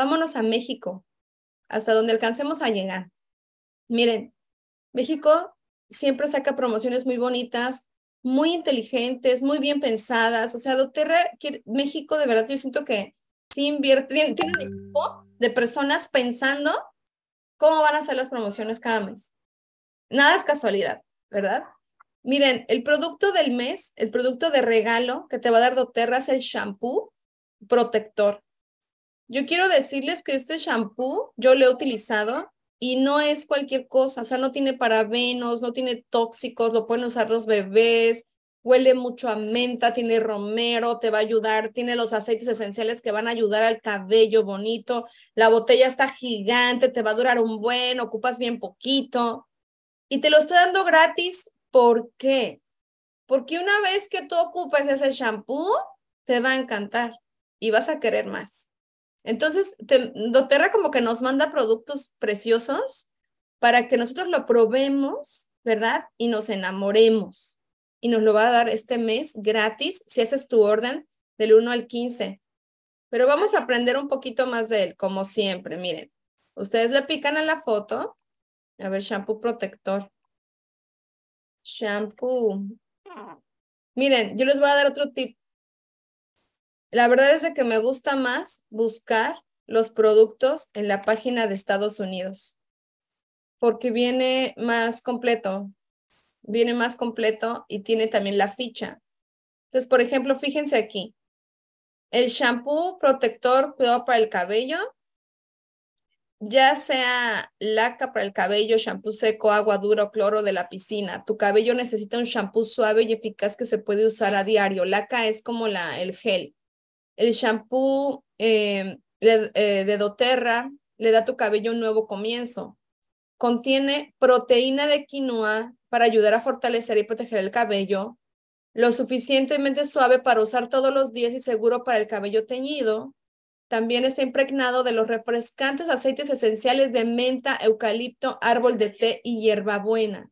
vámonos a México, hasta donde alcancemos a llegar. Miren, México siempre saca promociones muy bonitas, muy inteligentes, muy bien pensadas. O sea, Doterra, México, de verdad, yo siento que sí invierte, tiene, un equipo de personas pensando cómo van a ser las promociones cada mes. Nada es casualidad, ¿verdad? Miren, el producto del mes, el producto de regalo que te va a dar doTERRA es el shampoo protector. Yo quiero decirles que este shampoo yo lo he utilizado y no es cualquier cosa, o sea, no tiene parabenos, no tiene tóxicos, lo pueden usar los bebés, huele mucho a menta, tiene romero, te va a ayudar, tiene los aceites esenciales que van a ayudar al cabello bonito, la botella está gigante, te va a durar un buen, ocupas bien poquito y te lo estoy dando gratis, ¿por qué? Porque una vez que tú ocupas ese shampoo, te va a encantar y vas a querer más. Entonces, doTERRA como que nos manda productos preciosos para que nosotros lo probemos, ¿verdad? Y nos enamoremos. Y nos lo va a dar este mes gratis si haces tu orden del 1 al 15. Pero vamos a aprender un poquito más de él, como siempre. Miren, ustedes le pican a la foto. A ver, shampoo protector. Shampoo. Miren, yo les voy a dar otro tip. La verdad es que me gusta más buscar los productos en la página de Estados Unidos, porque viene más completo, viene más completo y tiene también la ficha. Entonces, por ejemplo, fíjense aquí, el shampoo protector para el cabello, ya sea laca para el cabello, shampoo seco, agua dura cloro de la piscina. Tu cabello necesita un shampoo suave y eficaz que se puede usar a diario. Laca es como la, el gel. El shampoo em, eh, de doTERRA le da a tu cabello un nuevo comienzo. Contiene proteína de quinoa para ayudar a fortalecer y proteger el cabello, lo suficientemente suave para usar todos los días y seguro para el cabello teñido. También está impregnado de los refrescantes aceites esenciales de menta, eucalipto, árbol de té y hierbabuena.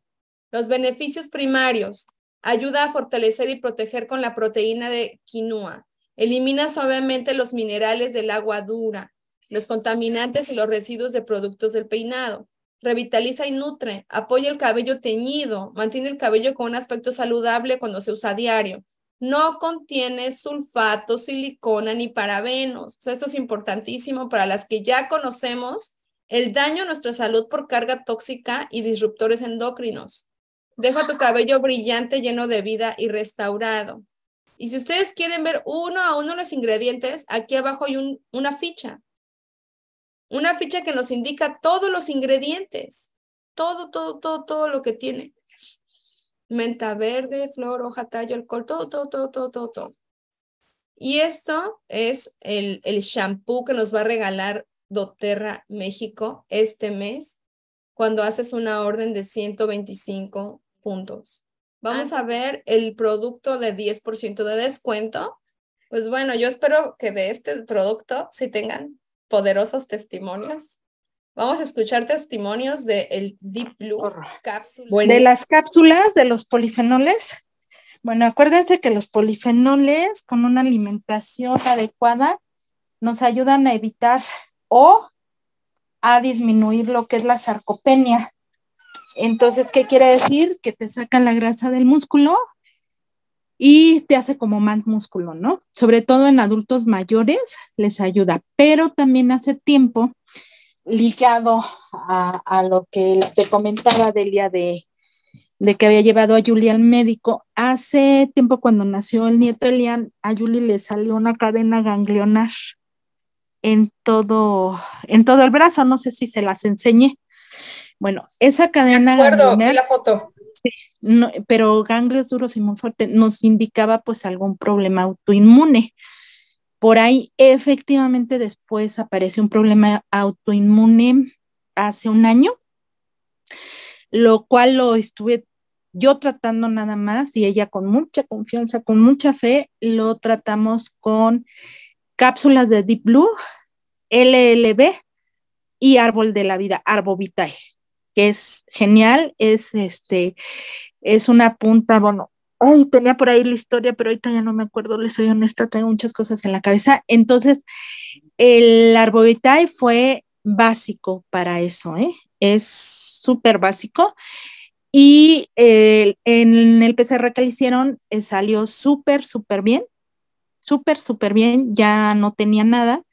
Los beneficios primarios. Ayuda a fortalecer y proteger con la proteína de quinua. Elimina suavemente los minerales del agua dura, los contaminantes y los residuos de productos del peinado. Revitaliza y nutre, apoya el cabello teñido, mantiene el cabello con un aspecto saludable cuando se usa a diario. No contiene sulfato, silicona ni parabenos. esto es importantísimo para las que ya conocemos el daño a nuestra salud por carga tóxica y disruptores endocrinos. Deja tu cabello brillante, lleno de vida y restaurado. Y si ustedes quieren ver uno a uno los ingredientes, aquí abajo hay una ficha. Una ficha que nos indica todos los ingredientes. Todo, todo, todo, todo lo que tiene. Menta verde, flor, hoja, tallo, alcohol, todo, todo, todo, todo, todo. Y esto es el, el shampoo que nos va a regalar doTERRA México este mes cuando haces una orden de 125 puntos. Vamos a ver el producto de 10% de descuento. Pues bueno, yo espero que de este producto sí tengan poderosos testimonios. Vamos a escuchar testimonios de Deep Blue cápsula. De las cápsulas de los polifenoles. Bueno, acuérdense que los polifenoles con una alimentación adecuada nos ayudan a evitar o a disminuir lo que es la sarcopenia. Entonces, ¿qué quiere decir? Que te sacan la grasa del músculo y te hace como más músculo, ¿no? Sobre todo en adultos mayores les ayuda, pero también hace tiempo, ligado a, lo que te comentaba Delia de, de que había llevado a Julie al médico, hace tiempo cuando nació el nieto Elian, a Julie le salió una cadena ganglionar en todo, en todo el brazo, no sé si se las enseñé. Bueno, esa cadena de la foto. Sí, pero ganglios duros y muy fuertes nos indicaba pues algún problema autoinmune. Por ahí efectivamente después aparece un problema autoinmune hace un año, lo cual lo estuve yo tratando nada más y ella con mucha confianza, con mucha fe, lo tratamos con cápsulas de Deep Blue, LLB y Árbol de la Vida, Arbovitae es genial, es este, es una punta, bueno, ay, tenía por ahí la historia, pero ahorita ya no me acuerdo, les soy honesta, tengo muchas cosas en la cabeza. Entonces, el Arbovitae fue básico para eso, ¿eh? es súper básico. Y eh, en el PCR que le hicieron eh, salió súper, súper bien, súper, súper bien, ya no tenía nada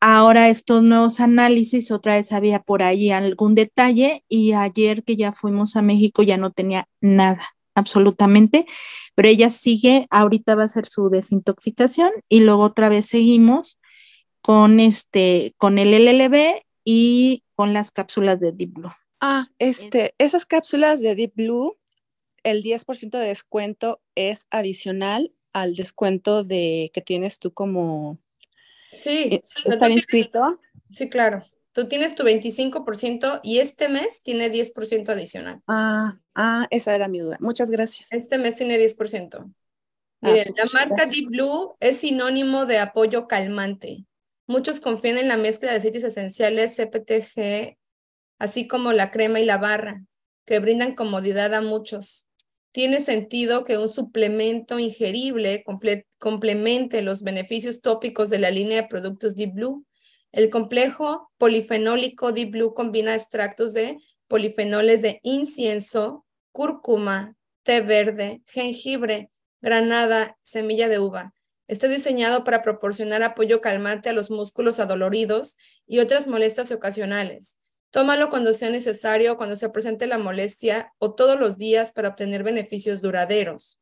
ahora estos nuevos análisis, otra vez había por ahí algún detalle y ayer que ya fuimos a México ya no tenía nada, absolutamente, pero ella sigue, ahorita va a ser su desintoxicación y luego otra vez seguimos con este, con el LLB y con las cápsulas de Deep Blue. Ah, este, esas cápsulas de Deep Blue, el 10% de descuento es adicional al descuento de que tienes tú como Sí, eh, está inscrito. Sí, claro. Tú tienes tu 25% y este mes tiene 10% adicional. Ah, ah, esa era mi duda. Muchas gracias. Este mes tiene 10%. Ah, Miren, la marca Deep Blue es sinónimo de apoyo calmante. Muchos confían en la mezcla de aceites esenciales CPTG, así como la crema y la barra, que brindan comodidad a muchos tiene sentido que un suplemento ingerible complemente los beneficios tópicos de la línea de productos Deep Blue. El complejo polifenólico Deep Blue combina extractos de polifenoles de incienso, cúrcuma, té verde, jengibre, granada, semilla de uva. Está diseñado para proporcionar apoyo calmante a los músculos adoloridos y otras molestias ocasionales. Tómalo cuando sea necesario, cuando se presente la molestia o todos los días para obtener beneficios duraderos.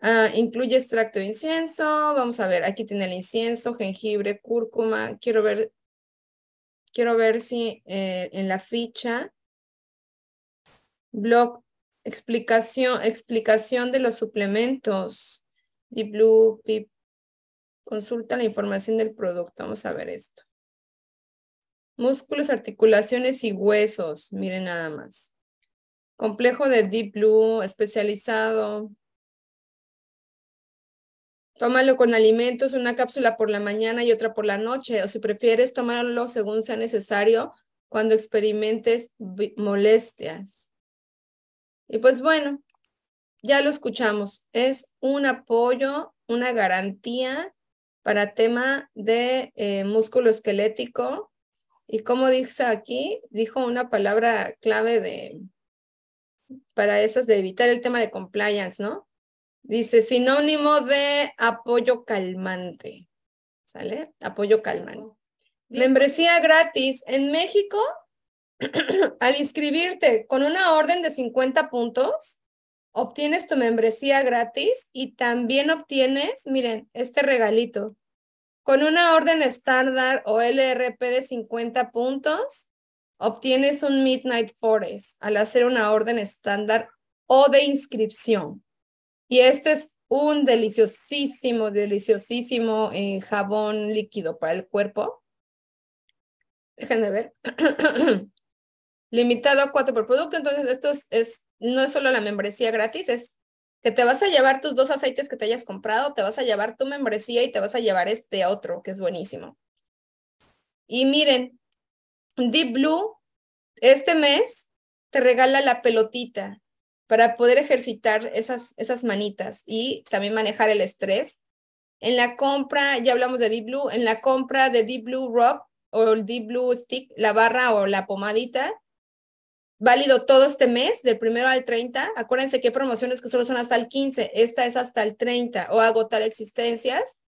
Ah, incluye extracto de incienso. Vamos a ver, aquí tiene el incienso, jengibre, cúrcuma. Quiero ver, quiero ver si eh, en la ficha, blog, explicación, explicación de los suplementos. Deep Blue, Pip, consulta la información del producto. Vamos a ver esto músculos, articulaciones y huesos, miren nada más. Complejo de Deep Blue, especializado. Tómalo con alimentos, una cápsula por la mañana y otra por la noche, o si prefieres, tómalo según sea necesario cuando experimentes molestias. Y pues bueno, ya lo escuchamos, es un apoyo, una garantía para tema de eh, músculo esquelético, y como dice aquí, dijo una palabra clave de, para esas de evitar el tema de compliance, ¿no? Dice sinónimo de apoyo calmante. ¿Sale? Apoyo calmante. Membresía gratis. En México, al inscribirte con una orden de 50 puntos, obtienes tu membresía gratis y también obtienes, miren, este regalito. Con una orden estándar o LRP de 50 puntos, obtienes un Midnight Forest al hacer una orden estándar o de inscripción. Y este es un deliciosísimo, deliciosísimo eh, jabón líquido para el cuerpo. Déjenme ver. Limitado a cuatro por producto, entonces esto no es solo la membresía gratis, es que te vas a llevar tus dos aceites que te hayas comprado, te vas a llevar tu membresía y te vas a llevar este otro, que es buenísimo. Y miren, Deep Blue este mes te regala la pelotita para poder ejercitar esas, esas manitas y también manejar el estrés. En la compra, ya hablamos de Deep Blue, en la compra de Deep Blue Rob o el Deep Blue Stick, la barra o la pomadita, válido todo este mes, del primero al 30. Acuérdense que hay promociones que solo son hasta el 15, esta es hasta el 30 o agotar existencias.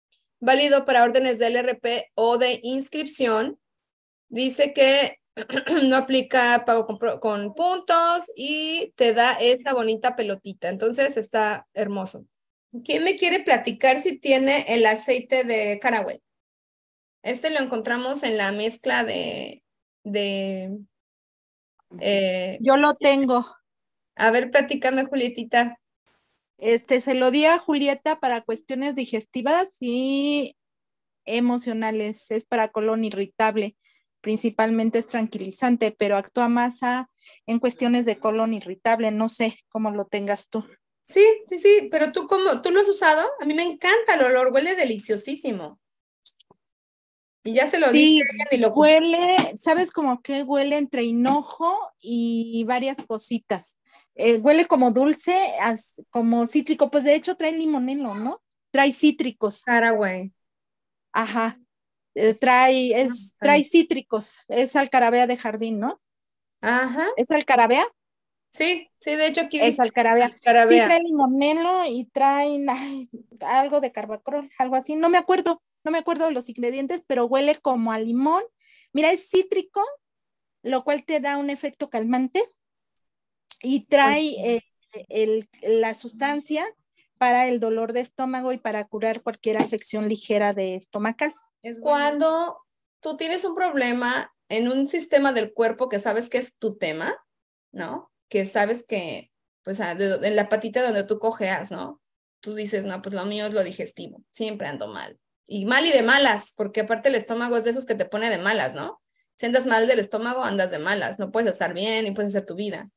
Válido para órdenes de LRP o de inscripción. Dice que no aplica pago con, puntos y te da esta bonita pelotita. Entonces está hermoso. ¿Quién me quiere platicar si tiene el aceite de caraway? Este lo encontramos en la mezcla de eh, Yo lo tengo. A ver, platícame, Julietita. Este, se lo di a Julieta para cuestiones digestivas y emocionales. Es para colon irritable. Principalmente es tranquilizante, pero actúa más en cuestiones de colon irritable. No sé cómo lo tengas tú. Sí, sí, sí, pero tú cómo, tú lo has usado. A mí me encanta el olor, huele deliciosísimo. Y ya se lo sí, lo huele, ¿sabes como que huele entre hinojo y varias cositas? Eh, huele como dulce, como cítrico, pues de hecho trae limonelo, ¿no? Trae cítricos. Paraguay. Ajá. Eh, trae, es, ah, trae cítricos, es alcarabea de jardín, ¿no? Ajá. ¿Es alcarabea? Sí, sí, de hecho aquí es alcarabea. Sí, trae limonelo y trae algo de carbacrol, algo así, no me acuerdo no me acuerdo de los ingredientes, pero huele como a limón. Mira, es cítrico, lo cual te da un efecto calmante y trae eh, la sustancia para el dolor de estómago y para curar cualquier afección ligera de estomacal. Cuando tú tienes un problema en un sistema del cuerpo que sabes que es tu tema, ¿no? Que sabes que, pues, en la patita donde tú cojeas, ¿no? Tú dices, no, pues lo mío es lo digestivo, siempre ando mal y mal y de malas, porque aparte el estómago es de esos que te pone de malas, ¿no? Si andas mal del estómago, andas de malas, no puedes estar bien y puedes hacer tu vida.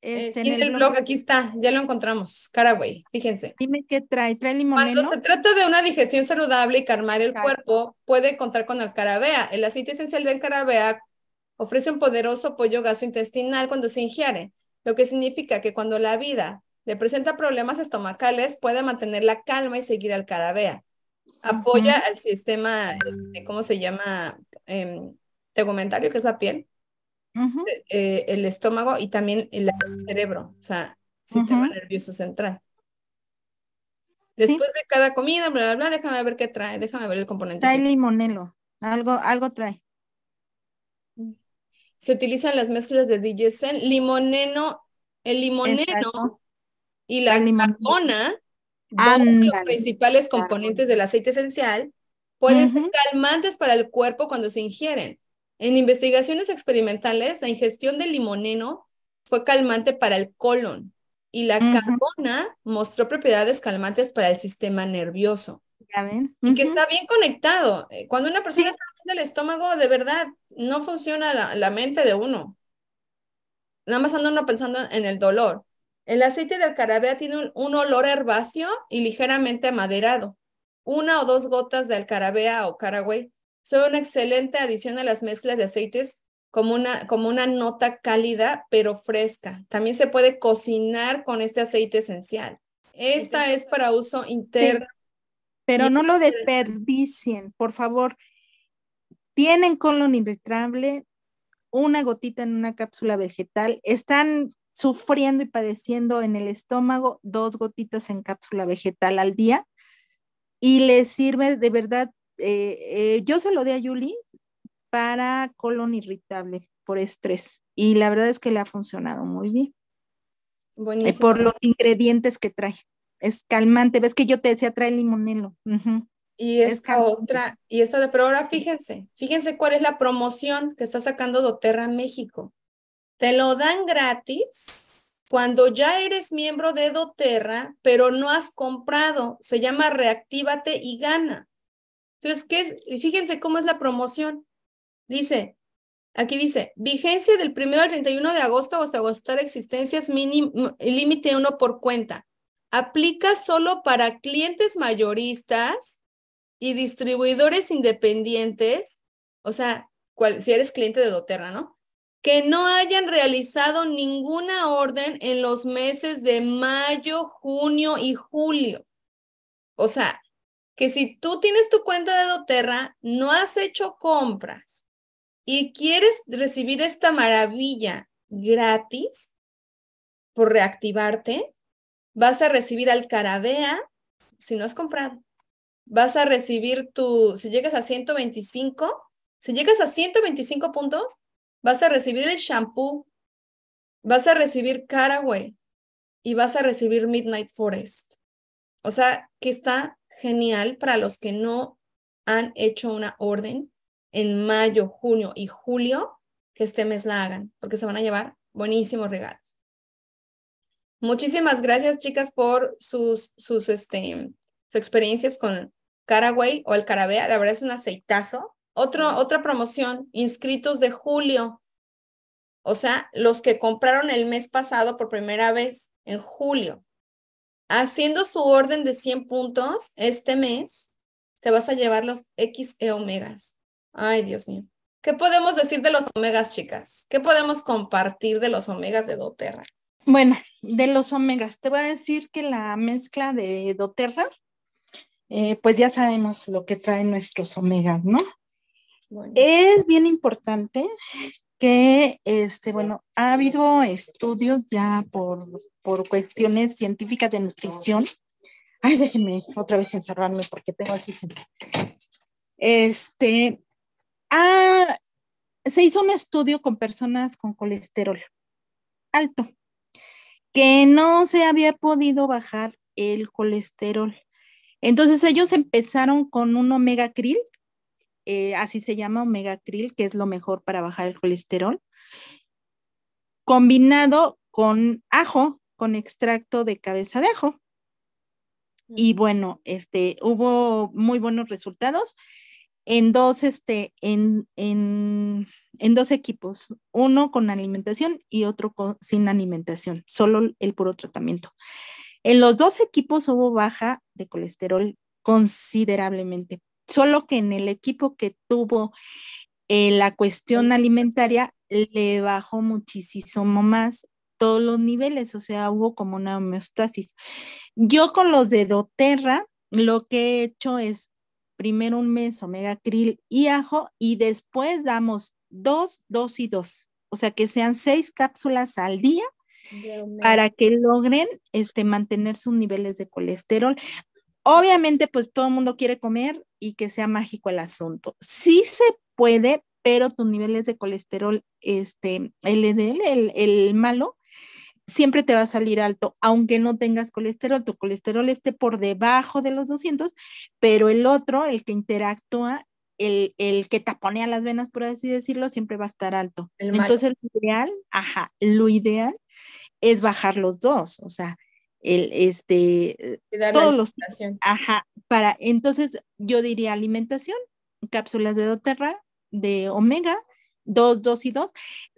Eh, en el, blog, aquí está, ya lo encontramos, Caraway, fíjense. Dime qué trae, trae limoneno. Cuando se trata de una digestión saludable y calmar el cuerpo, puede contar con el alcarabea. El aceite esencial del carabea ofrece un poderoso apoyo gastrointestinal cuando se ingiere, lo que significa que cuando la vida le presenta problemas estomacales, puede mantener la calma y seguir al carabea apoya al sistema, este, ¿cómo se llama? Em, tegumentario, que es la piel, eh, eh, el estómago y también el cerebro, o sea, sistema nervioso central. Después de cada comida, bla, bla, bla, déjame ver qué trae, déjame ver el componente. Trae limonelo, algo, algo trae. Se utilizan las mezclas de DJSN, limoneno, el limoneno y la limona Ah, los principales componentes del aceite esencial pueden ser calmantes para el cuerpo cuando se ingieren. En investigaciones experimentales, la ingestión del limoneno fue calmante para el colon y la carbona mostró propiedades calmantes para el sistema nervioso. Y que está bien conectado. Eh, cuando una persona está del estómago, de verdad, no funciona la, mente de uno. Nada más andando pensando en el dolor. El aceite de alcarabea tiene un, olor herbáceo y ligeramente amaderado. Una o dos gotas de alcarabea o caraway son una excelente adición a las mezclas de aceites como una, como una nota cálida pero fresca. También se puede cocinar con este aceite esencial. Esta es para uso interno. pero no lo desperdicien, por favor. Tienen colon irritable, una gotita en una cápsula vegetal. Están sufriendo y padeciendo en el estómago, dos gotitas en cápsula vegetal al día y le sirve de verdad, eh, eh, yo se lo di a Julie para colon irritable por estrés y la verdad es que le ha funcionado muy bien. Eh, por los ingredientes que trae. Es calmante, ves que yo te decía trae limonelo. Y es otra, y esta, pero ahora fíjense, fíjense cuál es la promoción que está sacando doTERRA México. Te lo dan gratis cuando ya eres miembro de Doterra, pero no has comprado. Se llama Reactívate y gana. Entonces, ¿qué es? fíjense cómo es la promoción. Dice, aquí dice, vigencia del 1 al 31 de agosto o sea, agotar existencias mínimo, límite uno por cuenta. Aplica solo para clientes mayoristas y distribuidores independientes. O sea, si eres cliente de Doterra, ¿no? que no hayan realizado ninguna orden en los meses de mayo, junio y julio. O sea, que si tú tienes tu cuenta de doTERRA, no has hecho compras y quieres recibir esta maravilla gratis por reactivarte, vas a recibir al Carabea si no has comprado. Vas a recibir tu, si llegas a 125, si llegas a 125 puntos, Vas a recibir el shampoo, vas a recibir Caraway y vas a recibir Midnight Forest. O sea, que está genial para los que no han hecho una orden en mayo, junio y julio, que este mes la hagan, porque se van a llevar buenísimos regalos. Muchísimas gracias, chicas, por sus, sus, este, sus experiencias con Caraway o el Carabea. La verdad es un aceitazo. Otro, otra promoción, inscritos de julio. O sea, los que compraron el mes pasado por primera vez, en julio. Haciendo su orden de 100 puntos este mes, te vas a llevar los X e omegas. Ay, Dios mío. ¿Qué podemos decir de los omegas, chicas? ¿Qué podemos compartir de los omegas de doTERRA? Bueno, de los omegas, te voy a decir que la mezcla de doTERRA, eh, pues ya sabemos lo que traen nuestros omegas, ¿no? Es bien importante que, este, bueno, ha habido estudios ya por, cuestiones científicas de nutrición. Ay, déjenme otra vez encerrarme porque tengo aquí Este, se hizo un estudio con personas con colesterol alto, que no se había podido bajar el colesterol. Entonces ellos empezaron con un omega krill, eh, así se llama omega krill, que es lo mejor para bajar el colesterol, combinado con ajo, con extracto de cabeza de ajo. Y bueno, este, hubo muy buenos resultados en dos, este, en, dos equipos, uno con alimentación y otro con, sin alimentación, solo el puro tratamiento. En los dos equipos hubo baja de colesterol considerablemente, solo que en el equipo que tuvo eh, la cuestión alimentaria le bajó muchísimo más todos los niveles, o sea, hubo como una homeostasis. Yo con los de doTERRA, lo que he hecho es primero un mes omega krill y ajo y después damos dos, dos y dos, o sea, que sean seis cápsulas al día para que logren este, mantener sus niveles de colesterol. Obviamente, pues todo el mundo quiere comer y que sea mágico el asunto. Sí se puede, pero tus niveles de colesterol, este, LDL, el, malo, siempre te va a salir alto, aunque no tengas colesterol, tu colesterol esté por debajo de los 200, pero el otro, el que interactúa, el, el que a las venas, por así decirlo, siempre va a estar alto. Entonces, lo ideal, ajá, lo ideal es bajar los dos, o sea, el este todos los ajá, para entonces yo diría alimentación, cápsulas de doterra, de omega, dos, dos y dos.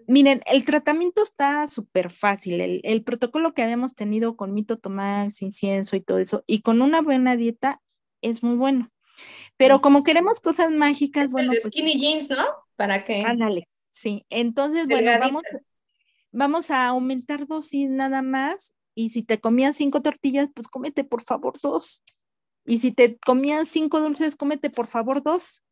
Miren, el tratamiento está súper fácil. El, protocolo que habíamos tenido con tomás incienso y todo eso, y con una buena dieta es muy bueno. Pero como queremos cosas mágicas, bueno. El pues, skinny jeans, ¿no? ¿Para que, Ándale, sí. Entonces, bueno, vamos, vamos a aumentar dosis nada más y si te comías cinco tortillas, pues cómete por favor dos. Y si te comías cinco dulces, cómete por favor dos.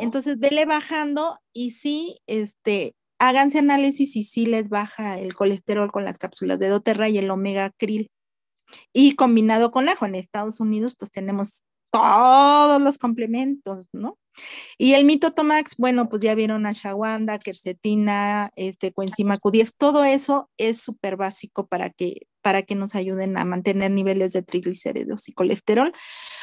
Entonces vele bajando y sí, este, háganse análisis y sí les baja el colesterol con las cápsulas de doTERRA y el omega krill. Y combinado con ajo, en Estados Unidos pues tenemos todos los complementos, ¿no? Y el mitotomax, bueno, pues ya vieron ashwagandha, quercetina, este coenzima Q10, todo eso es súper básico para que para que nos ayuden a mantener niveles de triglicéridos y colesterol.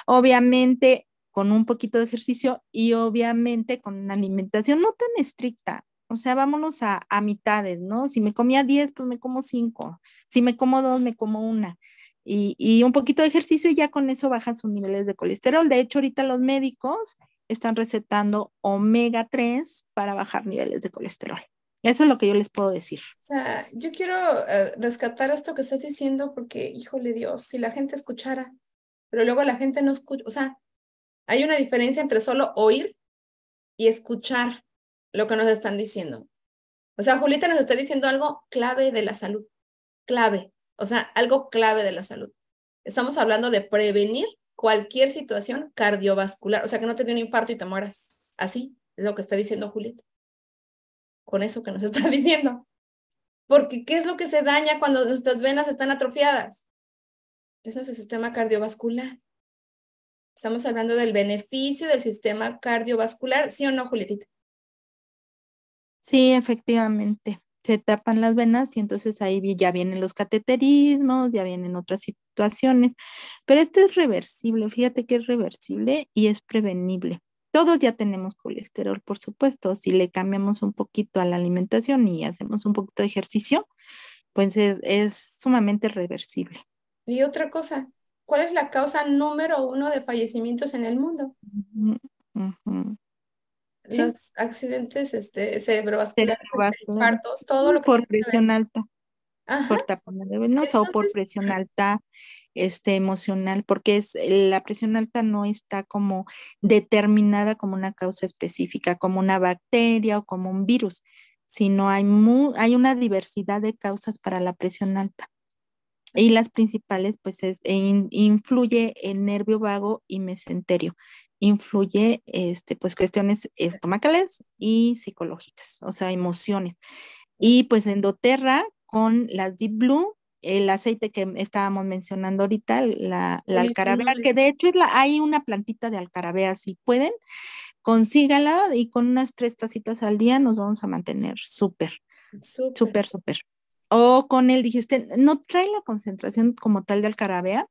Obviamente con un poquito de ejercicio y obviamente con una alimentación no tan estricta. O sea, vámonos a, mitades, ¿no? Si me comía 10, pues me como 5. Si me como 2, me como una y, un poquito de ejercicio y ya con eso bajan sus niveles de colesterol. De hecho, ahorita los médicos están recetando omega 3 para bajar niveles de colesterol. Eso es lo que yo les puedo decir. O sea, yo quiero eh, rescatar esto que estás diciendo porque, híjole Dios, si la gente escuchara, pero luego la gente no escucha, o sea, hay una diferencia entre solo oír y escuchar lo que nos están diciendo. O sea, Julita nos está diciendo algo clave de la salud, clave. O sea, algo clave de la salud. Estamos hablando de prevenir cualquier situación cardiovascular, o sea, que no te dé un infarto y te mueras. Así es lo que está diciendo Julieta. Con eso que nos está diciendo. Porque ¿qué es lo que se daña cuando nuestras venas están atrofiadas? Es nuestro sistema cardiovascular. Estamos hablando del beneficio del sistema cardiovascular, ¿sí o no, Julietita? Sí, efectivamente se tapan las venas y entonces ahí ya vienen los cateterismos, ya vienen otras situaciones, pero esto es reversible, fíjate que es reversible y es prevenible. Todos ya tenemos colesterol, por supuesto, si le cambiamos un poquito a la alimentación y hacemos un poquito de ejercicio, pues es, sumamente reversible. Y otra cosa, ¿cuál es la causa número uno de fallecimientos en el mundo? los accidentes este, cerebrovasculares, este, infartos, todo lo que Por presión alta. Por tapón de o por presión alta este, emocional, porque es, la presión alta no está como determinada como una causa específica, como una bacteria o como un virus, sino hay, hay una diversidad de causas para la presión alta. Y las principales, pues, es, e influye el nervio vago y mesenterio influye este, pues cuestiones estomacales y psicológicas, o sea, emociones. Y pues Endoterra con las Deep Blue, el aceite que estábamos mencionando ahorita, la, la alcarabea, que de hecho hay una plantita de alcarabea, si pueden, consígala y con unas tres tacitas al día nos vamos a mantener súper, súper, súper o con el dijiste, No trae la concentración como tal de alcarabea,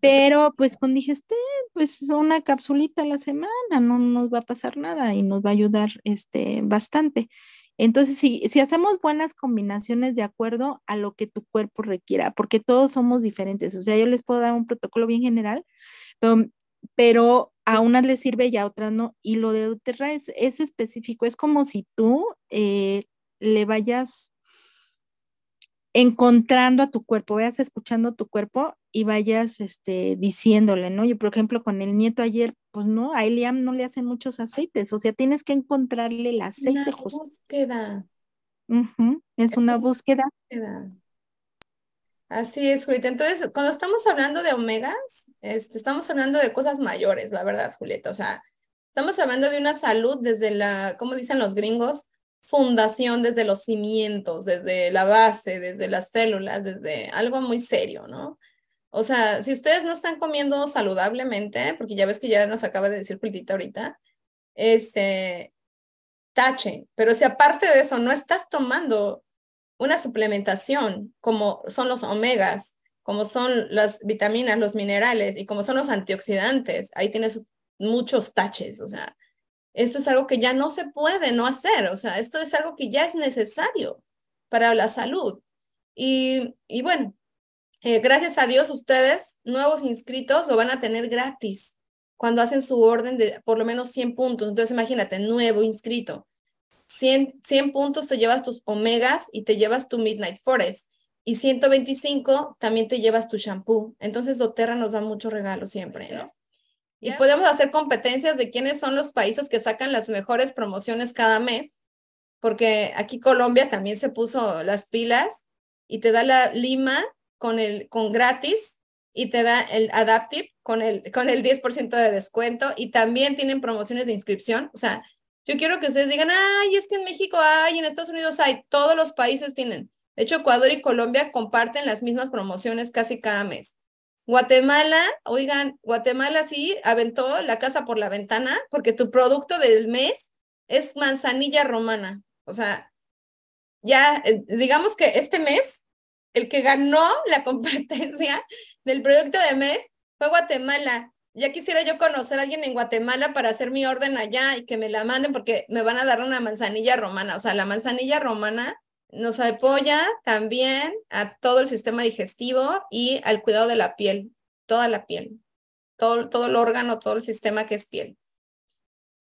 pero pues con dijiste, pues una capsulita a la semana, no nos va a pasar nada y nos va a ayudar este, bastante. Entonces, si, si hacemos buenas combinaciones de acuerdo a lo que tu cuerpo requiera, porque todos somos diferentes, o sea, yo les puedo dar un protocolo bien general, pero, a pues unas les sirve y a otras no. Y lo de Uterra es, específico, es como si tú eh, le vayas encontrando a tu cuerpo, vayas escuchando tu cuerpo y vayas este, diciéndole, ¿no? Yo, por ejemplo, con el nieto ayer, pues no, a Eliam no le hacen muchos aceites, o sea, tienes que encontrarle el aceite una Búsqueda. es, una, búsqueda. Así es, Julieta. Entonces, cuando estamos hablando de omegas, este, estamos hablando de cosas mayores, la verdad, Julieta. O sea, estamos hablando de una salud desde la, como dicen los gringos, fundación desde los cimientos, desde la base, desde las células, desde algo muy serio, ¿no? O sea, si ustedes no están comiendo saludablemente, porque ya ves que ya nos acaba de decir Pultita ahorita, este, tache, pero si aparte de eso no estás tomando una suplementación como son los omegas, como son las vitaminas, los minerales y como son los antioxidantes, ahí tienes muchos taches, o sea, esto es algo que ya no se puede no hacer, o sea, esto es algo que ya es necesario para la salud. Y, bueno, eh, gracias a Dios ustedes, nuevos inscritos, lo van a tener gratis cuando hacen su orden de por lo menos 100 puntos. Entonces imagínate, nuevo inscrito. 100, 100 puntos te llevas tus omegas y te llevas tu Midnight Forest y 125 también te llevas tu shampoo. Entonces doTERRA nos da mucho regalo siempre, y podemos hacer competencias de quiénes son los países que sacan las mejores promociones cada mes, porque aquí Colombia también se puso las pilas y te da la Lima con, el, con gratis y te da el Adaptive con el, con el 10% de descuento y también tienen promociones de inscripción. O sea, yo quiero que ustedes digan, ay, es que en México hay, en Estados Unidos hay, todos los países tienen. De hecho, Ecuador y Colombia comparten las mismas promociones casi cada mes. Guatemala, oigan, Guatemala sí aventó la casa por la ventana porque tu producto del mes es manzanilla romana. O sea, ya eh, digamos que este mes, el que ganó la competencia del producto de mes fue Guatemala. Ya quisiera yo conocer a alguien en Guatemala para hacer mi orden allá y que me la manden porque me van a dar una manzanilla romana. O sea, la manzanilla romana nos apoya también a todo el sistema digestivo y al cuidado de la piel, toda la piel, todo, el órgano, todo el sistema que es piel.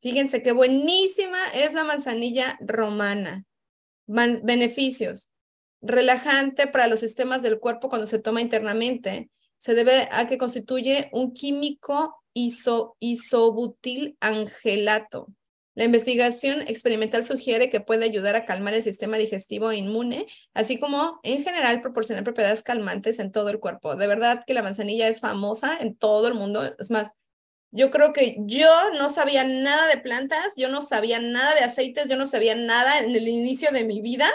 Fíjense qué buenísima es la manzanilla romana. beneficios. Relajante para los sistemas del cuerpo cuando se toma internamente. Se debe a que constituye un químico iso isobutil angelato la investigación experimental sugiere que puede ayudar a calmar el sistema digestivo e inmune, así como en general proporcionar propiedades calmantes en todo el cuerpo. De verdad que la manzanilla es famosa en todo el mundo. Es más, yo creo que yo no sabía nada de plantas, yo no sabía nada de aceites, yo no sabía nada en el inicio de mi vida,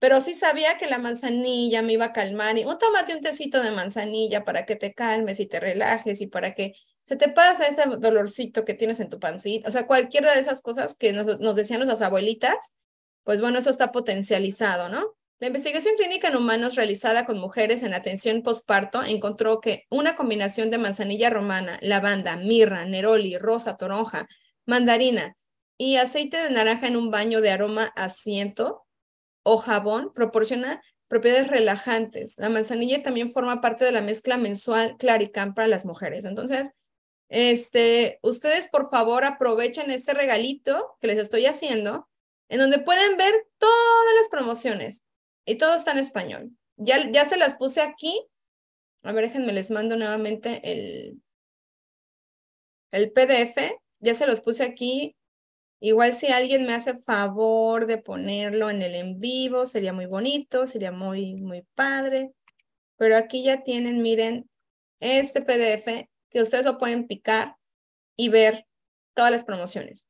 pero sí sabía que la manzanilla me iba a calmar y oh, tómate un tecito de manzanilla para que te calmes y te relajes y para que se te pasa ese dolorcito que tienes en tu pancita, o sea, cualquiera de esas cosas que nos, nos decían nuestras abuelitas, pues bueno, eso está potencializado, ¿no? La investigación clínica en humanos realizada con mujeres en atención postparto encontró que una combinación de manzanilla romana, lavanda, mirra, neroli, rosa, toronja, mandarina y aceite de naranja en un baño de aroma asiento o jabón proporciona propiedades relajantes. La manzanilla también forma parte de la mezcla mensual Claricam para las mujeres. Entonces, este, ustedes por favor aprovechen este regalito que les estoy haciendo, en donde pueden ver todas las promociones y todo está en español. Ya, ya se las puse aquí. A ver, déjenme, les mando nuevamente el, el PDF. Ya se los puse aquí. Igual si alguien me hace favor de ponerlo en el en vivo, sería muy bonito, sería muy, muy padre. Pero aquí ya tienen, miren, este PDF que ustedes lo pueden picar y ver todas las promociones.